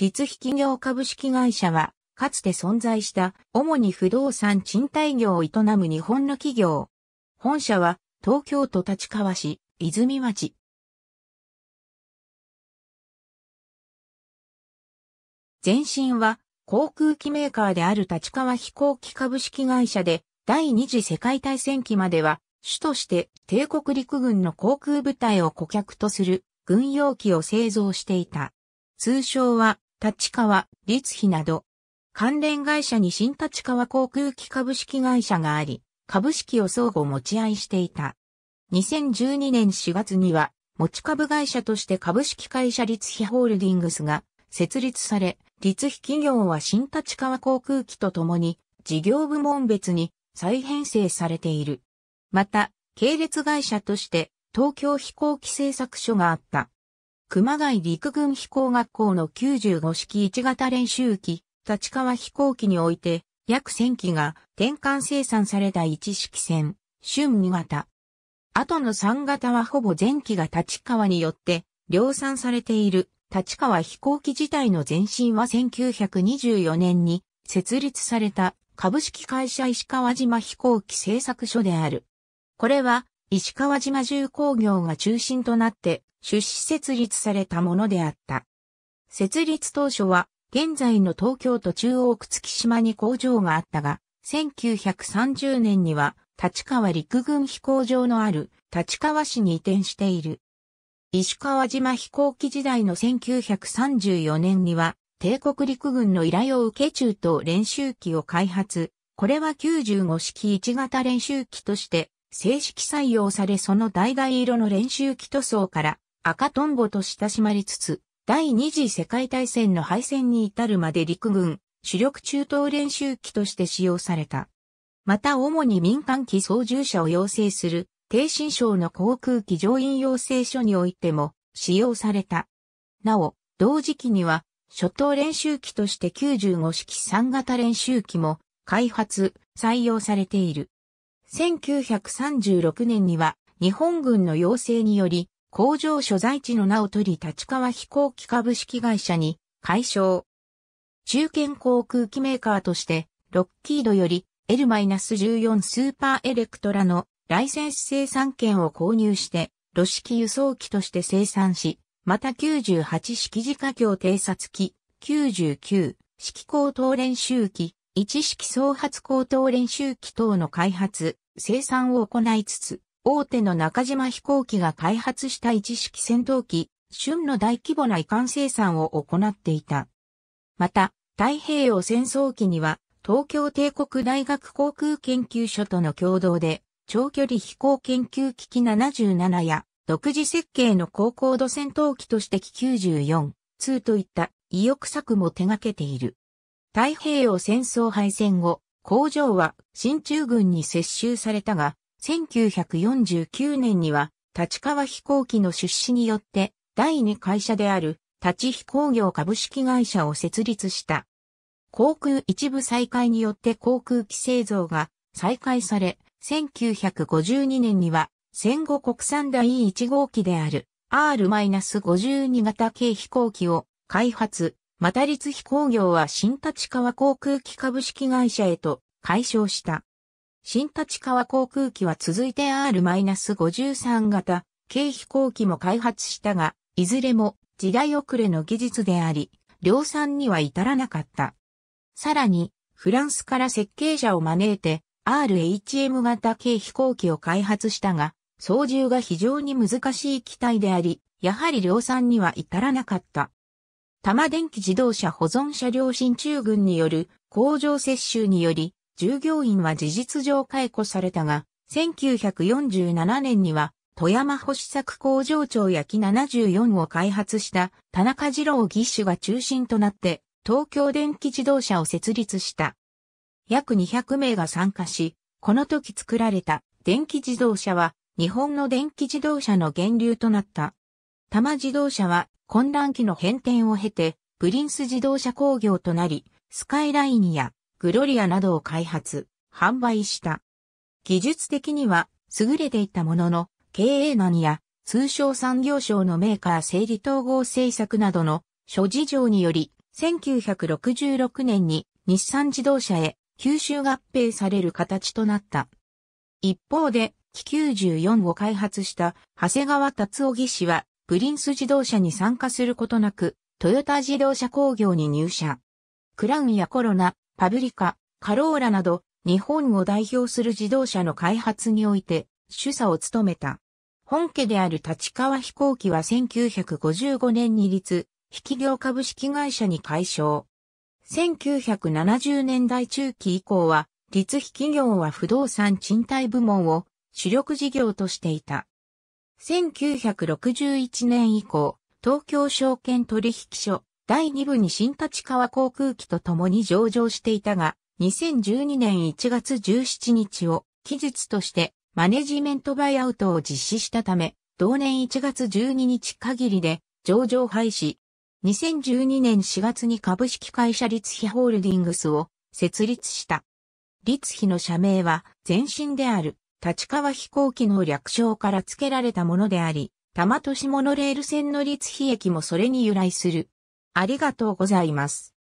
立引業株式会社は、かつて存在した、主に不動産賃貸業を営む日本の企業。本社は、東京都立川市、泉町。前身は、航空機メーカーである立川飛行機株式会社で、第二次世界大戦期までは、主として帝国陸軍の航空部隊を顧客とする軍用機を製造していた。通称は立川、立飛など、関連会社に新立川航空機株式会社があり、株式を相互持ち合いしていた。2012年4月には、持ち株会社として株式会社立飛ホールディングスが設立され、立飛企業は新立川航空機とともに、事業部門別に再編成されている。また、系列会社として東京飛行機製作所があった。熊谷陸軍飛行学校の95式1型練習機、立川飛行機において、約1000機が転換生産された1式戦、春2型。後の3型はほぼ全機が立川によって量産されている立川飛行機自体の前身は1924年に設立された株式会社石川島飛行機製作所である。これは石川島重工業が中心となって出資設立されたものであった。設立当初は、現在の東京都中央区月島に工場があったが、1930年には、立川陸軍飛行場のある立川市に移転している。石川島飛行機時代の1934年には、帝国陸軍の依頼を受け中と練習機を開発。これは95式1型練習機として正式採用されその概色の練習機塗装から赤トンボと親しまれつつ、第二次世界大戦の敗戦に至るまで陸軍、主力中東練習機として使用された。また主に民間機操縦者を養成する、低新省の航空機乗員養成所においても使用された。なお、同時期には、初等練習機として95式3型練習機も開発、採用されている。1936年には日本軍の要請により工場所在地の名を取り立川飛行機株式会社に改称。中堅航空機メーカーとして、ロッキードより L-14 スーパーエレクトラのライセンス生産権を購入して、露式輸送機として生産し、また98式自家境偵察機、99式高等練習機、1式総発高等練習機等の開発、生産を行いつつ、大手の中島飛行機が開発した一式戦闘機、春の大規模な移管生産を行っていた。また、太平洋戦争期には、東京帝国大学航空研究所との共同で、長距離飛行研究機器77や、独自設計の高高度戦闘機として機94、2といった意欲作も手掛けている。太平洋戦争敗戦後、工場は新中軍に接収されたが、1949年には、立川飛行機の出資によって、第2会社である、立ち飛行業株式会社を設立した。航空一部再開によって航空機製造が再開され、1952年には戦後国産第1号機である R-52 型軽飛行機を開発、また立飛行業は新立川航空機株式会社へと解消した。新立川航空機は続いて R-53 型、軽飛行機も開発したが、いずれも時代遅れの技術であり、量産には至らなかった。さらに、フランスから設計者を招いて RHM 型軽飛行機を開発したが、操縦が非常に難しい機体であり、やはり量産には至らなかった。多摩電気自動車保存車両新中軍による工場接収により、従業員は事実上解雇されたが、1947年には富山保守作工場長焼き74を開発した田中二郎義手が中心となって東京電気自動車を設立した。約200名が参加し、この時作られた電気自動車は日本の電気自動車の源流となった。多摩自動車は混乱期の変転を経てプリンス自動車工業となり、スカイラインやグロリアなどを開発、販売した。技術的には優れていたものの、経営難や通商産業省のメーカー整理統合政策などの諸事情により、1966年に日産自動車へ吸収合併される形となった。一方で、機94を開発した長谷川達夫技師は、プリンス自動車に参加することなく、トヨタ自動車工業に入社。クラウンやコロナ、パブリカ、カローラなど、日本を代表する自動車の開発において、主査を務めた。本家である立川飛行機は1955年に立、引業株式会社に解消。1970年代中期以降は、立引業は不動産賃貸部門を主力事業としていた。1961年以降、東京証券取引所、第2部に新立川航空機と共に上場していたが、2012年1月17日を期日としてマネジメントバイアウトを実施したため、同年1月12日限りで上場廃止。2012年4月に株式会社立飛ホールディングスを設立した。立飛の社名は前身である立川飛行機の略称から付けられたものであり、多摩都市モノレール線の立飛駅もそれに由来する。ありがとうございます。